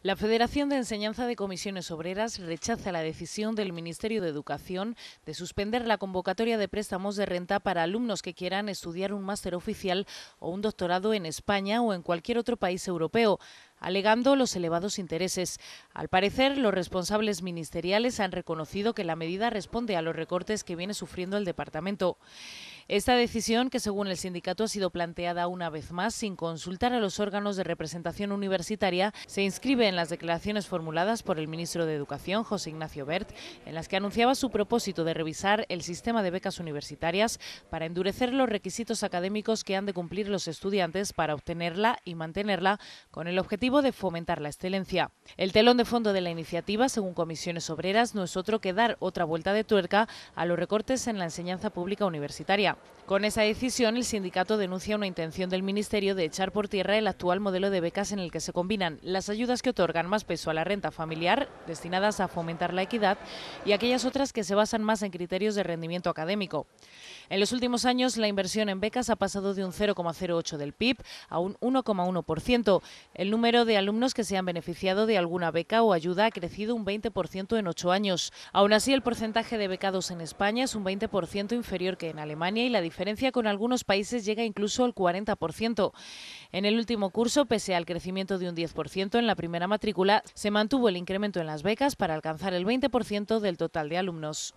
La Federación de Enseñanza de Comisiones Obreras rechaza la decisión del Ministerio de Educación de suspender la convocatoria de préstamos de renta para alumnos que quieran estudiar un máster oficial o un doctorado en España o en cualquier otro país europeo, alegando los elevados intereses. Al parecer, los responsables ministeriales han reconocido que la medida responde a los recortes que viene sufriendo el departamento. Esta decisión, que según el sindicato ha sido planteada una vez más sin consultar a los órganos de representación universitaria, se inscribe en las declaraciones formuladas por el ministro de Educación, José Ignacio Bert, en las que anunciaba su propósito de revisar el sistema de becas universitarias para endurecer los requisitos académicos que han de cumplir los estudiantes para obtenerla y mantenerla, con el objetivo de fomentar la excelencia. El telón de fondo de la iniciativa, según comisiones obreras, no es otro que dar otra vuelta de tuerca a los recortes en la enseñanza pública universitaria. Con esa decisión, el sindicato denuncia una intención del Ministerio de echar por tierra el actual modelo de becas en el que se combinan las ayudas que otorgan más peso a la renta familiar, destinadas a fomentar la equidad, y aquellas otras que se basan más en criterios de rendimiento académico. En los últimos años, la inversión en becas ha pasado de un 0,08 del PIB a un 1,1%. El número de alumnos que se han beneficiado de alguna beca o ayuda ha crecido un 20% en ocho años. Aún así, el porcentaje de becados en España es un 20% inferior que en Alemania y la diferencia con algunos países llega incluso al 40%. En el último curso, pese al crecimiento de un 10% en la primera matrícula, se mantuvo el incremento en las becas para alcanzar el 20% del total de alumnos.